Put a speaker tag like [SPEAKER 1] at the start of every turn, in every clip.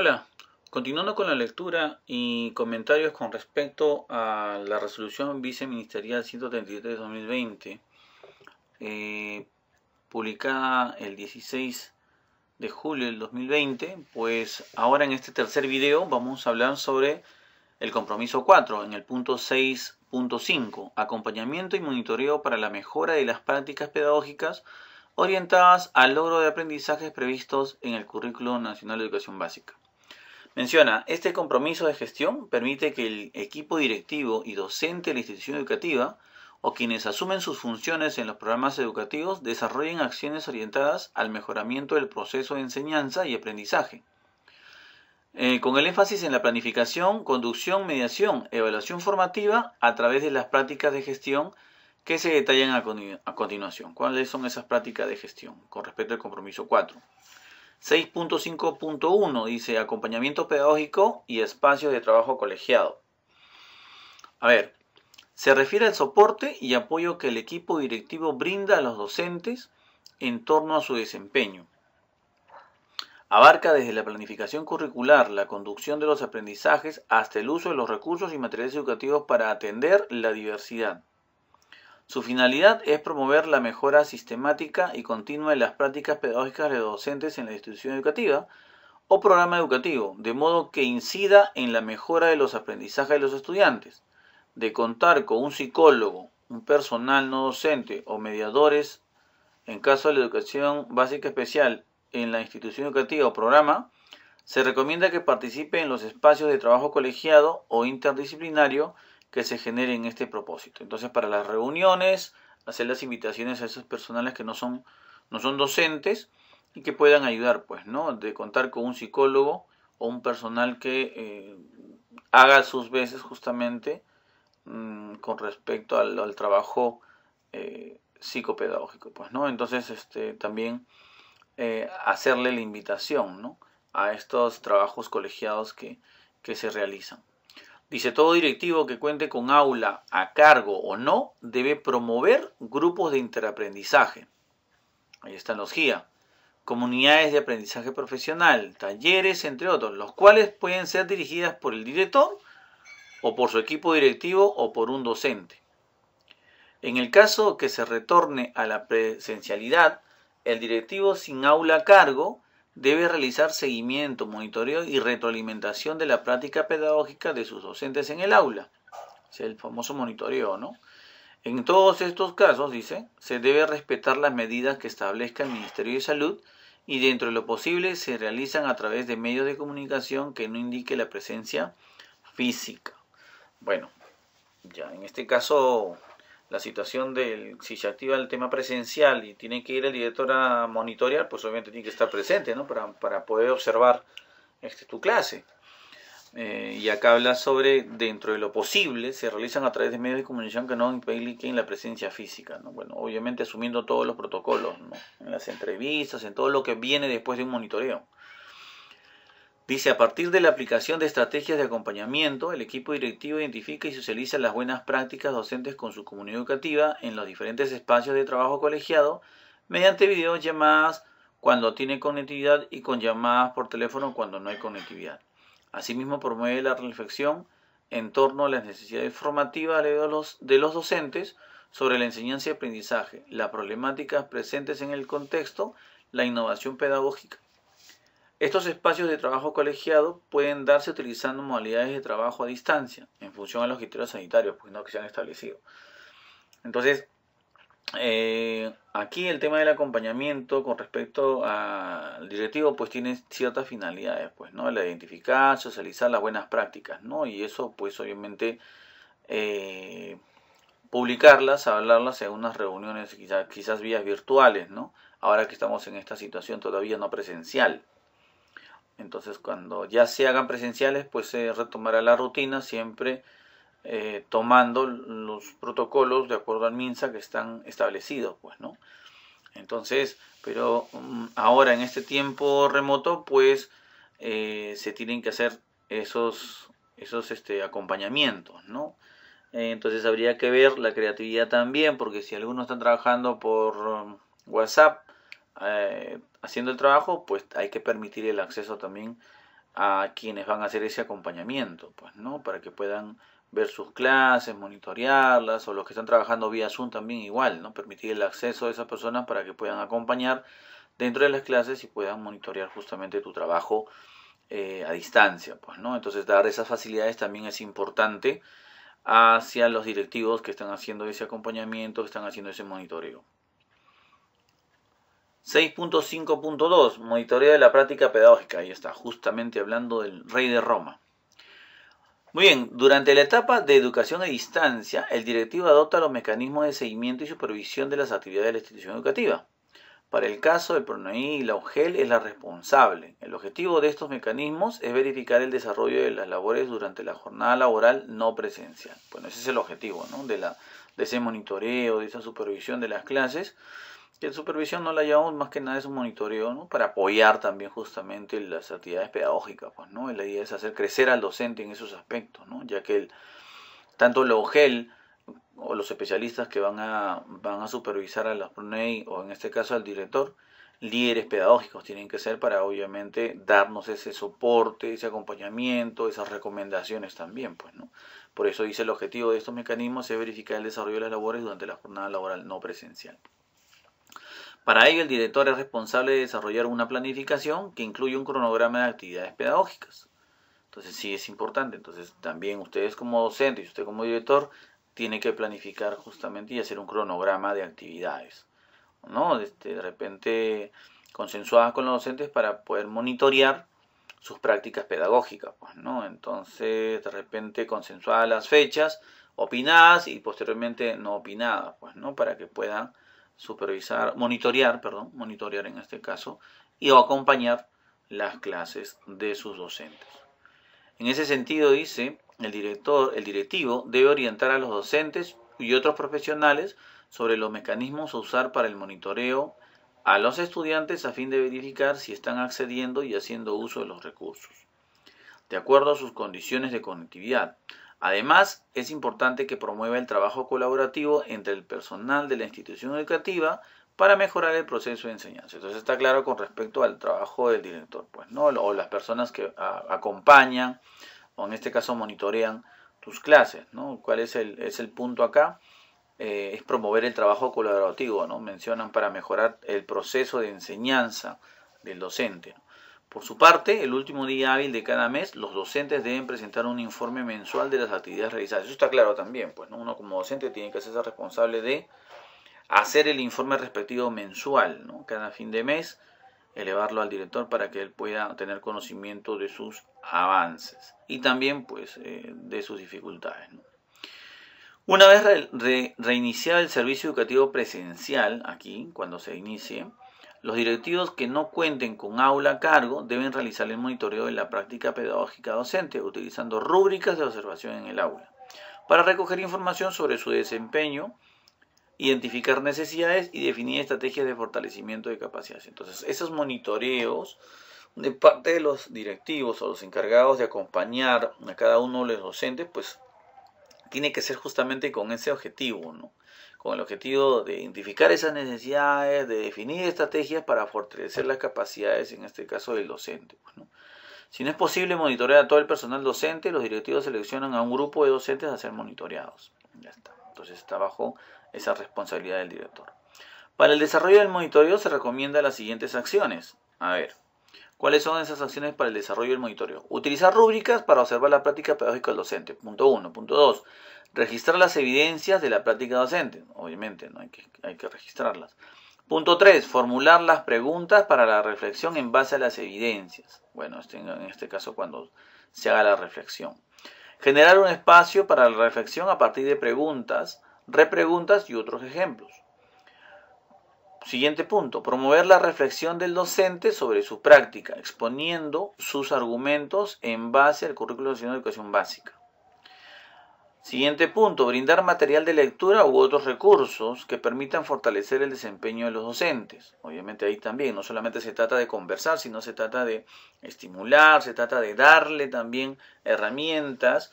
[SPEAKER 1] Hola, continuando con la lectura y comentarios con respecto a la resolución viceministerial 133 de 2020, publicada el 16 de julio del 2020, pues ahora en este tercer video vamos a hablar sobre el compromiso 4 en el punto 6.5, acompañamiento y monitoreo para la mejora de las prácticas pedagógicas orientadas al logro de aprendizajes previstos en el Currículo Nacional de Educación Básica. Menciona, este compromiso de gestión permite que el equipo directivo y docente de la institución educativa o quienes asumen sus funciones en los programas educativos desarrollen acciones orientadas al mejoramiento del proceso de enseñanza y aprendizaje. Eh, con el énfasis en la planificación, conducción, mediación, evaluación formativa a través de las prácticas de gestión que se detallan a, a continuación. ¿Cuáles son esas prácticas de gestión con respecto al compromiso 4? 6.5.1 dice acompañamiento pedagógico y espacios de trabajo colegiado. A ver, se refiere al soporte y apoyo que el equipo directivo brinda a los docentes en torno a su desempeño. Abarca desde la planificación curricular, la conducción de los aprendizajes, hasta el uso de los recursos y materiales educativos para atender la diversidad. Su finalidad es promover la mejora sistemática y continua de las prácticas pedagógicas de docentes en la institución educativa o programa educativo, de modo que incida en la mejora de los aprendizajes de los estudiantes. De contar con un psicólogo, un personal no docente o mediadores en caso de la educación básica especial en la institución educativa o programa, se recomienda que participe en los espacios de trabajo colegiado o interdisciplinario que se genere en este propósito. Entonces, para las reuniones, hacer las invitaciones a esos personales que no son, no son docentes y que puedan ayudar, pues, ¿no? De contar con un psicólogo o un personal que eh, haga sus veces justamente mm, con respecto al, trabajo eh, psicopedagógico, pues, ¿no? Entonces, este, también eh, hacerle la invitación, ¿no? A estos trabajos colegiados que, que se realizan. Dice, todo directivo que cuente con aula a cargo o no debe promover grupos de interaprendizaje. Ahí están los GIA. Comunidades de aprendizaje profesional, talleres, entre otros, los cuales pueden ser dirigidas por el director o por su equipo directivo o por un docente. En el caso que se retorne a la presencialidad, el directivo sin aula a cargo debe realizar seguimiento, monitoreo y retroalimentación de la práctica pedagógica de sus docentes en el aula. Es el famoso monitoreo, ¿no? En todos estos casos, dice, se debe respetar las medidas que establezca el Ministerio de Salud y dentro de lo posible se realizan a través de medios de comunicación que no indique la presencia física. Bueno, ya en este caso la situación del, si se activa el tema presencial y tiene que ir el director a monitorear, pues obviamente tiene que estar presente, ¿no? Para, para poder observar este, tu clase. Eh, y acá habla sobre, dentro de lo posible, se realizan a través de medios de comunicación que no impliquen la presencia física, Bueno, obviamente asumiendo todos los protocolos, En las entrevistas, en todo lo que viene después de un monitoreo. Dice, a partir de la aplicación de estrategias de acompañamiento, el equipo directivo identifica y socializa las buenas prácticas docentes con su comunidad educativa en los diferentes espacios de trabajo colegiado mediante videollamadas cuando tiene conectividad y con llamadas por teléfono cuando no hay conectividad. Asimismo, promueve la reflexión en torno a las necesidades formativas de los, docentes sobre la enseñanza y aprendizaje, las problemáticas presentes en el contexto, la innovación pedagógica estos espacios de trabajo colegiado pueden darse utilizando modalidades de trabajo a distancia, en función a los criterios sanitarios, pues no que se han establecido. Entonces, eh, aquí el tema del acompañamiento con respecto al directivo, pues tiene ciertas finalidades, pues, La identificar, socializar las buenas prácticas, ¿no? Y eso, pues, obviamente, eh, publicarlas, hablarlas en unas reuniones, quizás, quizás vías virtuales, ¿no? Ahora que estamos en esta situación todavía no presencial. Entonces, cuando ya se hagan presenciales, pues se retomará la rutina siempre eh, tomando los protocolos de acuerdo al MINSA que están establecidos, pues, ¿no? Entonces, pero mm, ahora en este tiempo remoto, pues eh, se tienen que hacer esos, esos este, acompañamientos, ¿no? entonces habría que ver la creatividad también, porque si algunos están trabajando por mm, WhatsApp, eh, haciendo el trabajo, pues hay que permitir el acceso también a quienes van a hacer ese acompañamiento, pues, ¿no? Para que puedan ver sus clases, monitorearlas, o los que están trabajando vía Zoom también igual, ¿no? Permitir el acceso a esas personas para que puedan acompañar dentro de las clases y puedan monitorear justamente tu trabajo eh, a distancia, pues, ¿no? Entonces dar esas facilidades también es importante hacia los directivos que están haciendo ese acompañamiento, que están haciendo ese monitoreo. 6.5.2, monitoreo de la práctica pedagógica. Ahí está, justamente hablando del rey de Roma. Muy bien, durante la etapa de educación a distancia, el directivo adopta los mecanismos de seguimiento y supervisión de las actividades de la institución educativa. Para el caso, del PRONOI y la UGEL es la responsable. El objetivo de estos mecanismos es verificar el desarrollo de las labores durante la jornada laboral no presencial. Bueno, ese es el objetivo ¿no? de, la, de ese monitoreo, de esa supervisión de las clases que la supervisión no la llevamos más que nada es un monitoreo, ¿no? Para apoyar también justamente las actividades pedagógicas, pues, ¿no? La idea es hacer crecer al docente en esos aspectos, ¿no? Ya que el, tanto el OGEL o los especialistas que van a, van a supervisar a las PRONEI o en este caso al director, líderes pedagógicos tienen que ser para obviamente darnos ese soporte, ese acompañamiento, esas recomendaciones también, pues, ¿no? Por eso dice el objetivo de estos mecanismos es verificar el desarrollo de las labores durante la jornada laboral no presencial. Para ello, el director es responsable de desarrollar una planificación que incluye un cronograma de actividades pedagógicas. Entonces, sí es importante. Entonces, también ustedes como docentes, y usted como director tiene que planificar justamente y hacer un cronograma de actividades. ¿no? Este, de repente, consensuadas con los docentes para poder monitorear sus prácticas pedagógicas, pues, ¿no? Entonces, de repente consensuadas las fechas opinadas y posteriormente no opinadas, pues, ¿no? Para que puedan supervisar, monitorear, perdón, monitorear en este caso, y acompañar las clases de sus docentes. En ese sentido, dice, el director, el directivo debe orientar a los docentes y otros profesionales sobre los mecanismos a usar para el monitoreo a los estudiantes a fin de verificar si están accediendo y haciendo uso de los recursos, de acuerdo a sus condiciones de conectividad, Además, es importante que promueva el trabajo colaborativo entre el personal de la institución educativa para mejorar el proceso de enseñanza. Entonces está claro con respecto al trabajo del director, pues, ¿no? O las personas que acompañan, o en este caso monitorean tus clases, ¿no? ¿Cuál es el, es el punto acá? Eh, es promover el trabajo colaborativo, ¿no? Mencionan para mejorar el proceso de enseñanza del docente. Por su parte, el último día hábil de cada mes, los docentes deben presentar un informe mensual de las actividades realizadas. Eso está claro también, pues uno como docente tiene que hacerse responsable de hacer el informe respectivo mensual, cada fin de mes, elevarlo al director para que él pueda tener conocimiento de sus avances y también pues eh, de sus dificultades. Una vez reiniciado el servicio educativo presencial, aquí, cuando se inicie, los directivos que no cuenten con aula a cargo deben realizar el monitoreo de la práctica pedagógica docente utilizando rúbricas de observación en el aula para recoger información sobre su desempeño, identificar necesidades y definir estrategias de fortalecimiento de capacidades. Entonces, esos monitoreos de parte de los directivos o los encargados de acompañar a cada uno de los docentes, pues tiene que ser justamente con ese objetivo, ¿no? con el objetivo de identificar esas necesidades, de definir estrategias para fortalecer las capacidades, en este caso del docente. Pues, si no es posible monitorear a todo el personal docente, los directivos seleccionan a un grupo de docentes a ser monitoreados. Ya está. Entonces está bajo esa responsabilidad del director. Para el desarrollo del monitoreo se recomienda las siguientes acciones. A ver, ¿Cuáles son esas acciones para el desarrollo del monitoreo? Utilizar rúbricas para observar la práctica pedagógica del docente. Punto 1. Punto 2. Registrar las evidencias de la práctica docente. Obviamente, ¿no? hay, que, hay que registrarlas. Punto 3. Formular las preguntas para la reflexión en base a las evidencias. Bueno, este, en este caso cuando se haga la reflexión. Generar un espacio para la reflexión a partir de preguntas, repreguntas y otros ejemplos. Siguiente punto, promover la reflexión del docente sobre su práctica, exponiendo sus argumentos en base al currículo de educación básica. Siguiente punto, brindar material de lectura u otros recursos que permitan fortalecer el desempeño de los docentes. Obviamente ahí también, no solamente se trata de conversar, sino se trata de estimular, se trata de darle también herramientas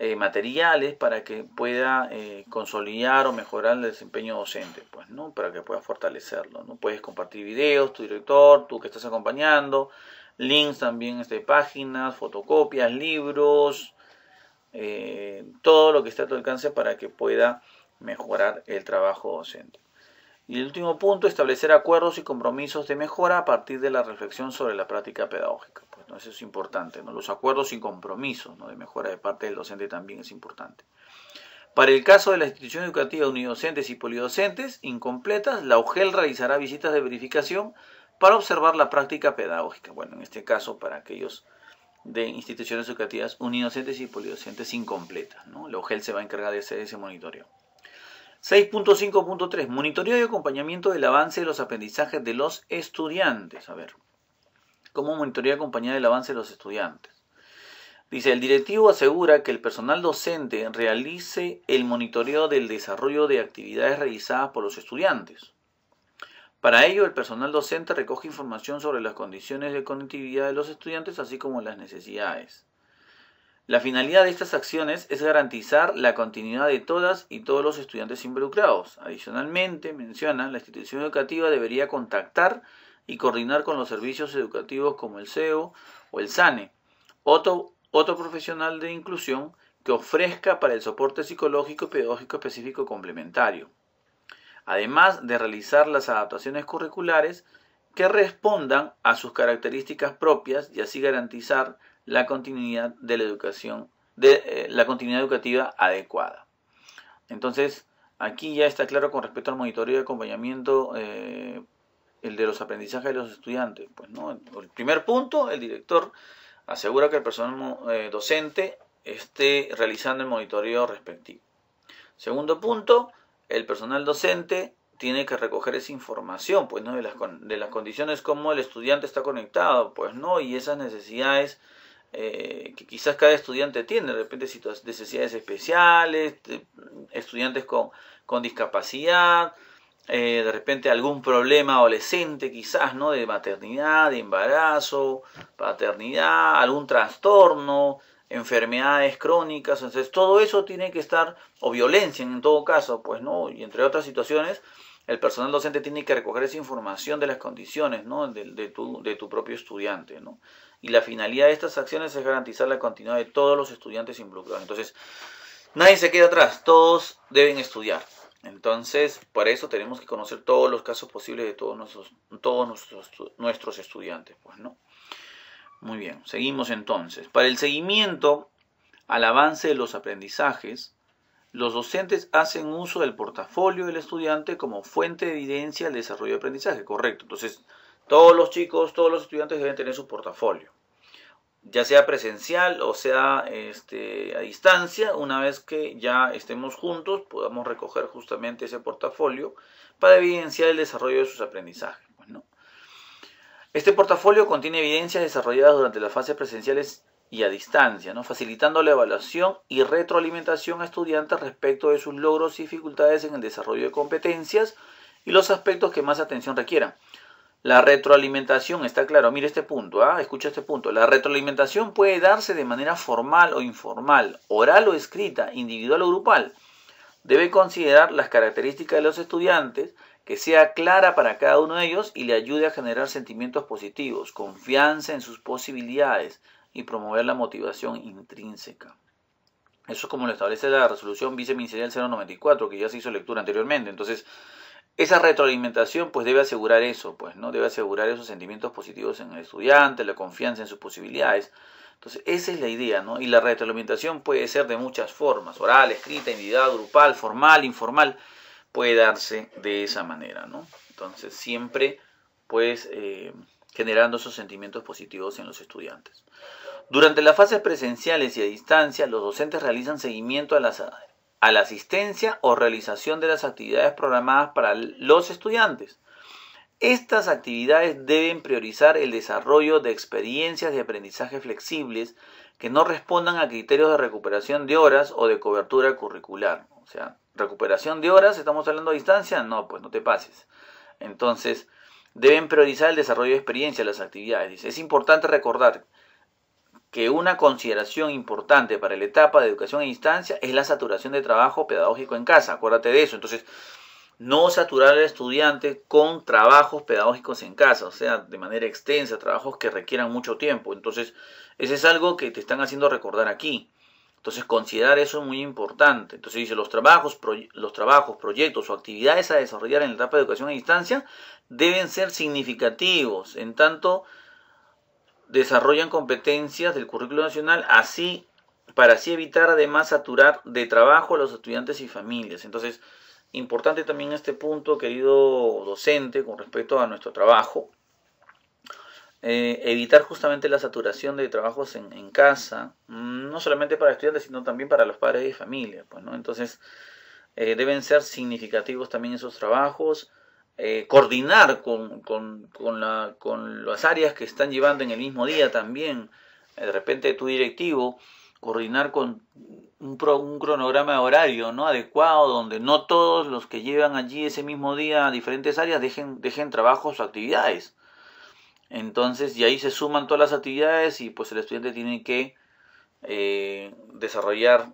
[SPEAKER 1] eh, materiales para que pueda eh, consolidar o mejorar el desempeño docente, pues, ¿no? Para que pueda fortalecerlo, ¿no? Puedes compartir videos, tu director, tú que estás acompañando, links también, este, páginas, fotocopias, libros, eh, todo lo que esté a tu alcance para que pueda mejorar el trabajo docente. Y el último punto, establecer acuerdos y compromisos de mejora a partir de la reflexión sobre la práctica pedagógica eso es importante. ¿no? Los acuerdos sin compromiso ¿no? de mejora de parte del docente también es importante. Para el caso de las instituciones educativas unidocentes y polidocentes incompletas, la UGEL realizará visitas de verificación para observar la práctica pedagógica. Bueno, en este caso para aquellos de instituciones educativas unidocentes y polidocentes incompletas. La UGEL se va a encargar de hacer ese monitoreo. 6.5.3. Monitoreo y acompañamiento del avance de los aprendizajes de los estudiantes. A ver, cómo monitorea acompañar el avance de los estudiantes. Dice, el directivo asegura que el personal docente realice el monitoreo del desarrollo de actividades realizadas por los estudiantes. Para ello, el personal docente recoge información sobre las condiciones de conectividad de los estudiantes, así como las necesidades. La finalidad de estas acciones es garantizar la continuidad de todas y todos los estudiantes involucrados. Adicionalmente, menciona, la institución educativa debería contactar y coordinar con los servicios educativos como el CEO o el SANE, otro, otro profesional de inclusión que ofrezca para el soporte psicológico y pedagógico específico complementario, además de realizar las adaptaciones curriculares que respondan a sus características propias y así garantizar la continuidad de la educación de eh, la continuidad educativa adecuada. Entonces, aquí ya está claro con respecto al monitoreo y acompañamiento eh, el de los aprendizajes de los estudiantes. Pues no, el primer punto, el director asegura que el personal eh, docente esté realizando el monitoreo respectivo. Segundo punto, el personal docente tiene que recoger esa información, pues no de las, de las condiciones como el estudiante está conectado, pues no, y esas necesidades eh, que quizás cada estudiante tiene, de repente necesidades especiales, estudiantes con, con discapacidad, eh, de repente algún problema adolescente quizás, ¿no? De maternidad, de embarazo, paternidad, algún trastorno, enfermedades crónicas, entonces todo eso tiene que estar, o violencia en todo caso, pues, ¿no? Y entre otras situaciones, el personal docente tiene que recoger esa información de las condiciones, ¿no? De, de, tu, de tu propio estudiante, ¿no? Y la finalidad de estas acciones es garantizar la continuidad de todos los estudiantes involucrados. Entonces, nadie se queda atrás, todos deben estudiar. Entonces, para eso tenemos que conocer todos los casos posibles de todos nuestros, todos nuestros, estudiantes, pues, ¿no? Muy bien, seguimos entonces. Para el seguimiento al avance de los aprendizajes, los docentes hacen uso del portafolio del estudiante como fuente de evidencia del desarrollo de aprendizaje, correcto. Entonces, todos los chicos, todos los estudiantes deben tener su portafolio ya sea presencial o sea este, a distancia, una vez que ya estemos juntos, podamos recoger justamente ese portafolio para evidenciar el desarrollo de sus aprendizajes. Pues, este portafolio contiene evidencias desarrolladas durante las fases presenciales y a distancia, ¿no? facilitando la evaluación y retroalimentación a estudiantes respecto de sus logros y dificultades en el desarrollo de competencias y los aspectos que más atención requieran. La retroalimentación, está claro, mire este punto, ¿ah? escucha este punto. La retroalimentación puede darse de manera formal o informal, oral o escrita, individual o grupal. Debe considerar las características de los estudiantes, que sea clara para cada uno de ellos y le ayude a generar sentimientos positivos, confianza en sus posibilidades y promover la motivación intrínseca. Eso es como lo establece la resolución viceministerial 094, que ya se hizo lectura anteriormente. Entonces, esa retroalimentación pues debe asegurar eso, pues, ¿no? Debe asegurar esos sentimientos positivos en el estudiante, la confianza en sus posibilidades. Entonces, esa es la idea, ¿no? Y la retroalimentación puede ser de muchas formas, oral, escrita, individual, grupal, formal, informal, puede darse de esa manera, ¿no? Entonces, siempre, pues, eh, generando esos sentimientos positivos en los estudiantes. Durante las fases presenciales y a distancia, los docentes realizan seguimiento a las a la asistencia o realización de las actividades programadas para los estudiantes. Estas actividades deben priorizar el desarrollo de experiencias de aprendizaje flexibles que no respondan a criterios de recuperación de horas o de cobertura curricular. O sea, recuperación de horas, estamos hablando a distancia, no, pues no te pases. Entonces, deben priorizar el desarrollo de experiencias de las actividades. Es importante recordar que una consideración importante para la etapa de educación a distancia es la saturación de trabajo pedagógico en casa. Acuérdate de eso. Entonces, no saturar al estudiante con trabajos pedagógicos en casa, o sea, de manera extensa, trabajos que requieran mucho tiempo. Entonces, ese es algo que te están haciendo recordar aquí. Entonces, considerar eso es muy importante. Entonces, dice, los trabajos, los trabajos, proyectos o actividades a desarrollar en la etapa de educación a distancia deben ser significativos, en tanto desarrollan competencias del currículo nacional, así para así evitar además saturar de trabajo a los estudiantes y familias. Entonces, importante también este punto, querido docente, con respecto a nuestro trabajo. Eh, evitar justamente la saturación de trabajos en, casa, mm, no solamente para estudiantes, sino también para los padres y familias. Pues, ¿no? Entonces, eh, deben ser significativos también esos trabajos eh, coordinar con, con, la, con, las áreas que están llevando en el mismo día también, eh, de repente tu directivo, coordinar con un, pro, un cronograma horario no adecuado, donde no todos los que llevan allí ese mismo día a diferentes áreas dejen, dejen trabajos o actividades. Entonces, y ahí se suman todas las actividades y pues el estudiante tiene que eh, desarrollar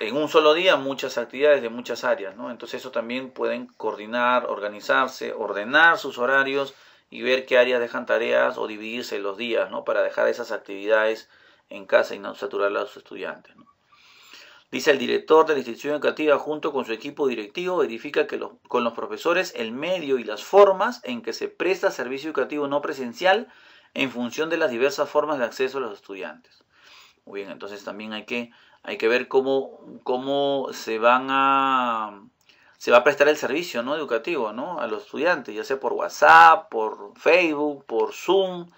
[SPEAKER 1] en un solo día muchas actividades de muchas áreas, ¿no? Entonces eso también pueden coordinar, organizarse, ordenar sus horarios y ver qué áreas dejan tareas o dividirse los días, ¿no? Para dejar esas actividades en casa y no saturar a los estudiantes, Dice el director de la institución educativa junto con su equipo directivo verifica que los con los profesores el medio y las formas en que se presta servicio educativo no presencial en función de las diversas formas de acceso a los estudiantes. Muy bien, entonces también hay que hay que ver cómo, cómo se van a se va a prestar el servicio ¿no? educativo ¿no? a los estudiantes, ya sea por WhatsApp, por Facebook, por Zoom,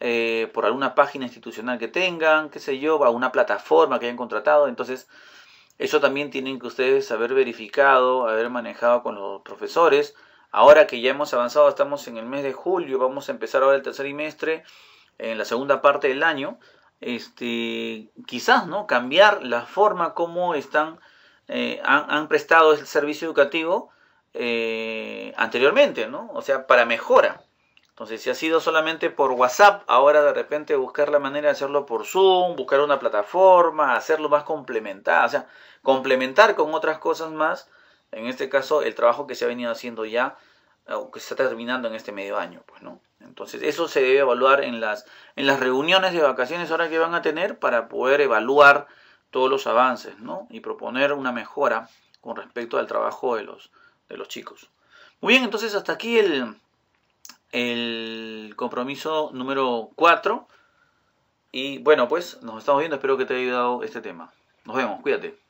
[SPEAKER 1] eh, por alguna página institucional que tengan, qué sé yo, a una plataforma que hayan contratado. Entonces, eso también tienen que ustedes haber verificado, haber manejado con los profesores. Ahora que ya hemos avanzado, estamos en el mes de julio, vamos a empezar ahora el tercer trimestre, en la segunda parte del año este, quizás, ¿no? Cambiar la forma como están, eh, han, prestado el servicio educativo eh, anteriormente, ¿no? O sea, para mejora. Entonces, si ha sido solamente por WhatsApp, ahora de repente buscar la manera de hacerlo por Zoom, buscar una plataforma, hacerlo más complementada, o sea, complementar con otras cosas más, en este caso, el trabajo que se ha venido haciendo ya, que se está terminando en este medio año, pues, ¿no? Entonces, eso se debe evaluar en las, en las reuniones de vacaciones ahora que van a tener para poder evaluar todos los avances, ¿no? Y proponer una mejora con respecto al trabajo de los, de los chicos. Muy bien, entonces hasta aquí el, el compromiso número 4. Y bueno, pues nos estamos viendo, espero que te haya ayudado este tema. Nos vemos, cuídate.